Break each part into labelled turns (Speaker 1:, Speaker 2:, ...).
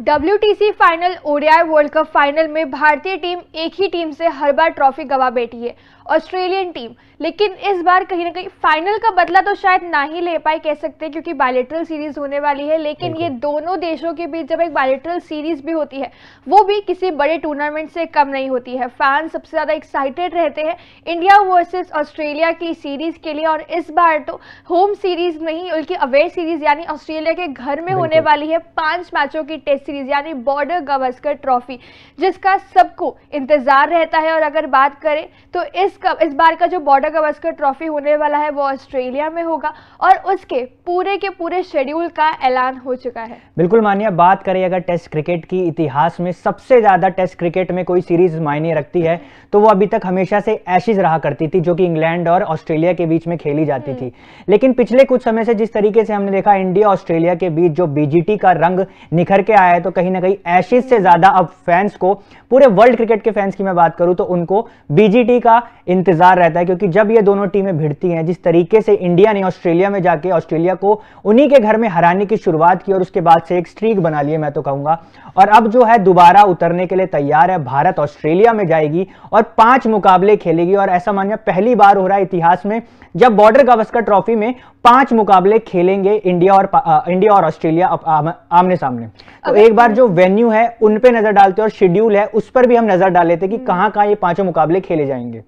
Speaker 1: W final ODI world cup final में भारतीय team एक ही टीम से हर बार ट्रॉफी गवा बैठी है ऑस्ट्रेलियन टीम लेकिन इस बार कहीं ना कहीं फाइनल का बदला तो शायद ना ही ले पाए कह सकते हैं क्योंकि बायोलेट्रल सीरीज होने वाली है लेकिन ये दोनों देशों के बीच जब एक बायोलेट्रल सीरीज भी होती है वो भी किसी बड़े टूर्नामेंट से कम नहीं होती है फैन सबसे ज़्यादा एक्साइटेड रहते हैं इंडिया वर्सेज ऑस्ट्रेलिया की सीरीज के लिए और इस बार तो होम सीरीज नहीं बल्कि अवे सीरीज यानी ऑस्ट्रेलिया के घर में होने वाली है पांच मैचों की टेस्ट सीरीज यानी बॉर्डर गवस्कर ट्रॉफी जिसका सबको इंतजार रहता है और अगर बात करें तो इस कप इस बार का जो बॉर्डर गवस्कर ट्रॉफी होने वाला है वो ऑस्ट्रेलिया में होगा और उसके पूरे के पूरे शेड्यूल का ऐलान हो चुका है
Speaker 2: बिल्कुल मानिया बात करें अगर टेस्ट क्रिकेट की इतिहास में सबसे ज़्यादा टेस्ट क्रिकेट में कोई सीरीज मायने रखती है तो वो अभी तक हमेशा से ऐशिज रहा करती थी जो कि इंग्लैंड और ऑस्ट्रेलिया के बीच में खेली जाती थी हम्म। लेकिन पिछले कुछ समय से जिस तरीके से हमने देखा इंडिया ऑस्ट्रेलिया के बीच जो बीजीटी का रंग निखर के आया है तो कहीं ना कहीं ऐशिज से हम्म। ज़्यादा अब फैंस को पूरे वर्ल्ड क्रिकेट के फैंस की मैं बात करूं तो उनको बीजीटी का इंतजार रहता है क्योंकि जब ये दोनों टीमें भिड़ती हैं जिस तरीके से इंडिया ने ऑस्ट्रेलिया में जाके ऑस्ट्रेलिया को उन्हीं के घर में हराने की शुरुआत की और उसके बाद से एक स्ट्रीक बना लिए मैं तो कहूंगा और अब जो है दोबारा उतरने के लिए तैयार है भारत ऑस्ट्रेलिया में जाएगी और पांच मुकाबले खेलेगी और ऐसा मानिए पहली बार हो रहा है इतिहास में जब बॉर्डर गावस्कर ट्रॉफी में पांच मुकाबले खेलेंगे इंडिया और आ, इंडिया और ऑस्ट्रेलिया आमने सामने तो एक बार जो वेन्यू है उन पे नजर डालते हैं और शेड्यूल है उस पर भी हम नजर डाल लेते हैं कि कहां हम्म। कहां ये पांचों मुकाबले खेले जाएंगे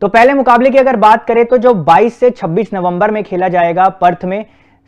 Speaker 2: तो पहले मुकाबले की अगर बात करें तो जो 22 से 26 नवंबर में खेला जाएगा पर्थ में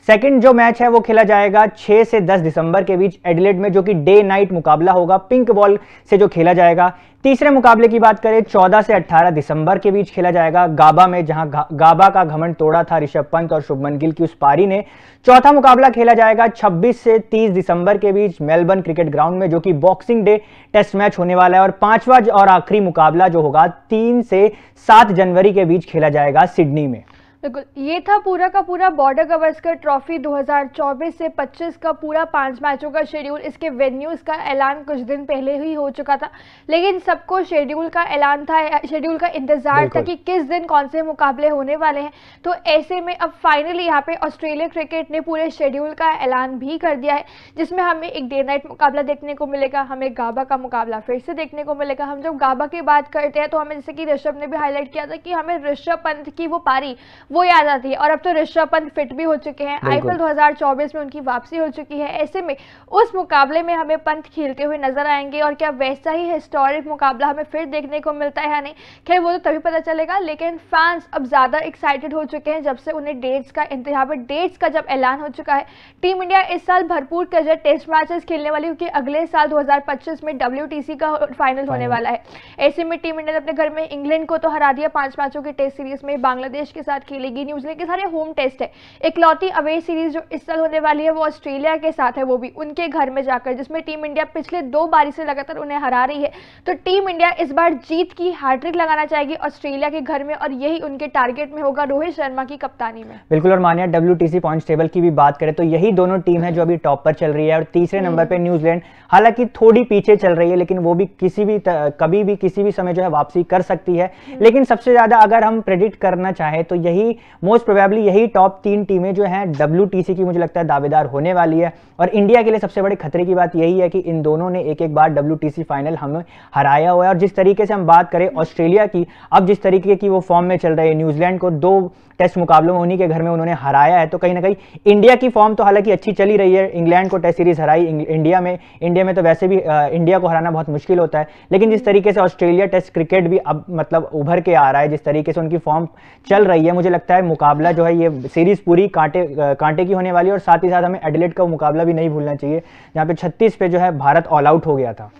Speaker 2: सेकंड जो मैच है वो खेला जाएगा 6 से 10 दिसंबर के बीच एडिलेड में जो कि डे नाइट मुकाबला होगा पिंक बॉल से जो खेला जाएगा तीसरे मुकाबले की बात करें 14 से 18 दिसंबर के बीच खेला जाएगा गाबा में जहां गा, गाबा का घमंड तोड़ा था ऋषभ पंत और शुभमन गिल की उस पारी ने चौथा मुकाबला खेला जाएगा 26 से 30 दिसंबर के बीच मेलबर्न क्रिकेट ग्राउंड में जो कि बॉक्सिंग डे टेस्ट मैच होने वाला है और पांचवा और आखिरी मुकाबला जो होगा तीन से सात जनवरी के बीच खेला जाएगा सिडनी में
Speaker 1: बिल्कुल ये था पूरा का पूरा बॉर्डर गवस्कर ट्रॉफी 2024 से 25 का पूरा पांच मैचों का शेड्यूल इसके वेन्यूज़ का ऐलान कुछ दिन पहले ही हो चुका था लेकिन सबको शेड्यूल का ऐलान था शेड्यूल का इंतज़ार था कि किस दिन कौन से मुकाबले होने वाले हैं तो ऐसे में अब फाइनली यहाँ पे ऑस्ट्रेलिया क्रिकेट ने पूरे शेड्यूल का ऐलान भी कर दिया है जिसमें हमें एक डे नाइट मुकाबला देखने को मिलेगा हमें गाबा का मुकाबला फिर से देखने को मिलेगा हम जब गाबा की बात करते हैं तो हमें जैसे कि ऋषभ ने भी हाईलाइट किया था कि हमें ऋषभ पंत की वो पारी वो याद आती है और अब तो ऋषभ पंत फिट भी हो चुके हैं आईपीएल 2024 में उनकी वापसी हो चुकी है ऐसे में उस मुकाबले में हमें पंत खेलते हुए नजर आएंगे और क्या वैसा ही हिस्टोरिक मुकाबला हमें फिर देखने को मिलता है या नहीं खैर वो तो तभी पता चलेगा लेकिन फैंस अब ज़्यादा एक्साइटेड हो चुके हैं जब से उन्हें डेट्स का इंतजाम डेट्स का जब ऐलान हो चुका है टीम इंडिया इस साल भरपूर कजर टेस्ट मैचेस खेलने वाली क्योंकि अगले साल दो में डब्ल्यू का फाइनल होने वाला है ऐसे में टीम इंडिया ने अपने घर में इंग्लैंड को तो हरा दिया पांच मैचों की टेस्ट सीरीज में बांग्लादेश के साथ खेली मिलेगी न्यूजीलैंड के सारे होम टेस्ट है इकलौती अवे सीरीज जो इस साल होने वाली है वो ऑस्ट्रेलिया के साथ है वो भी उनके घर में जाकर जिसमें टीम इंडिया पिछले दो बारी से लगातार उन्हें हरा रही है तो टीम इंडिया इस बार जीत की हार्ट्रिक लगाना चाहेगी ऑस्ट्रेलिया के घर में और यही उनके टारगेट में होगा रोहित शर्मा की कप्तानी में
Speaker 2: बिल्कुल और मानिया डब्ल्यू पॉइंट टेबल की भी बात करें तो यही दोनों टीम है जो अभी टॉप पर चल रही है और तीसरे नंबर हम्म। पर न्यूजीलैंड हालांकि थोड़ी पीछे चल रही है लेकिन वो भी किसी भी कभी भी किसी भी समय जो है वापसी कर सकती है हम्म। लेकिन सबसे ज्यादा अगर हम प्रेडिक्ट करना चाहें तो यही मोस्ट प्रोबेबली यही टॉप तीन टीमें जो हैं डब्ल्यू की मुझे लगता है दावेदार होने वाली है और इंडिया के लिए सबसे बड़े खतरे की बात यही है कि इन दोनों ने एक एक बार डब्ल्यू फाइनल हमें हराया हुआ है और जिस तरीके से हम बात करें ऑस्ट्रेलिया की अब जिस तरीके की वो फॉर्म में चल रही है न्यूजीलैंड को दो टेस्ट मुकाबलों में उन्हीं के घर में उन्होंने हराया है तो कहीं ना कहीं इंडिया की फॉर्म तो हालांकि अच्छी चली रही है इंग्लैंड को टेस्ट सीरीज हराई इंडिया में इंडिया में तो वैसे भी इंडिया को हराना बहुत मुश्किल होता है लेकिन जिस तरीके से ऑस्ट्रेलिया टेस्ट क्रिकेट भी अब मतलब उभर के आ रहा है जिस तरीके से उनकी फॉर्म चल रही है मुझे लगता है मुकाबला जो है ये सीरीज पूरी कांटे कांटे की होने वाली है और साथ ही साथ हमें एडलेट का मुकाबला भी नहीं भूलना चाहिए जहाँ पे छत्तीस पे जो है भारत ऑल आउट हो गया था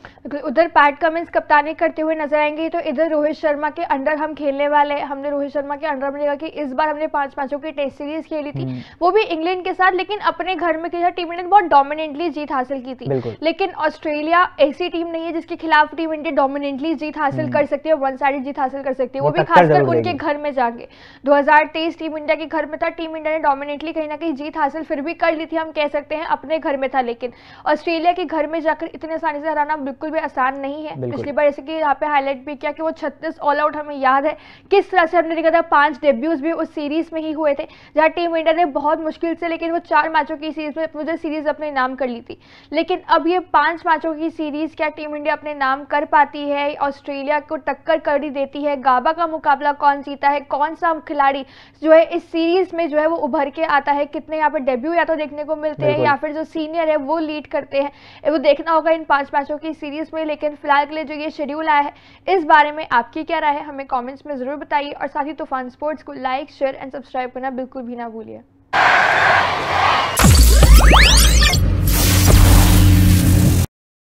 Speaker 1: उधर पैट कमिंस कप्तानी करते हुए नजर आएंगे तो इधर रोहित शर्मा के अंडर हम खेलने वाले हैं हमने रोहित शर्मा के अंडर में देखा कि इस बार हमने पांच पांचों की टेस्ट सीरीज खेली थी हम्म। वो भी इंग्लैंड के साथ लेकिन अपने घर में खेला टीम इंडिया ने बहुत डोमिनेंटली जीत हासिल की थी लेकिन ऑस्ट्रेलिया ऐसी टीम नहीं है जिसके खिलाफ टीम इंडिया डोमिनेंटली जीत हासिल हम्म। कर सकती है वन साइड जीत हासिल कर सकती है वो भी खासकर उनके घर में जाके दो टीम इंडिया के घर में था टीम इंडिया ने डोमिनेंटली कहीं ना कहीं जीत हासिल फिर भी कर ली थी हम कह सकते हैं अपने घर में था लेकिन ऑस्ट्रेलिया के घर में जाकर इतने आसानी से हराना बिल्कुल भी आसान नहीं है पिछली बार जैसे कि यहाँ पे हाईलाइट भी किया कि वो छत्तीस ऑल आउट हमें याद है किस तरह से हमने देखा था पांच डेब्यूज भी उस सीरीज में ही हुए थे जहाँ टीम इंडिया ने बहुत मुश्किल से लेकिन वो चार मैचों की सीरीज में मुझे सीरीज अपने नाम कर ली थी लेकिन अब ये पांच मैचों की सीरीज क्या टीम इंडिया अपने नाम कर पाती है ऑस्ट्रेलिया को टक्कर कर ही देती है गाबा का मुकाबला कौन जीता है कौन सा खिलाड़ी जो है इस सीरीज में जो है वो उभर के आता है कितने यहाँ पे डेब्यू या तो देखने को मिलते हैं या फिर जो सीनियर है वो लीड करते हैं वो तो देखना होगा इन पांच मैचों की सीरीज सीरीज़ में लेकिन फ़िलहाल के लिए जो ये शेड्यूल आया है इस बारे में आपकी क्या राय है हमें कॉमेंट्स में ज़रूर बताइए और साथ ही तूफान स्पोर्ट्स को लाइक शेयर एंड सब्सक्राइब करना बिल्कुल भी ना भूलिए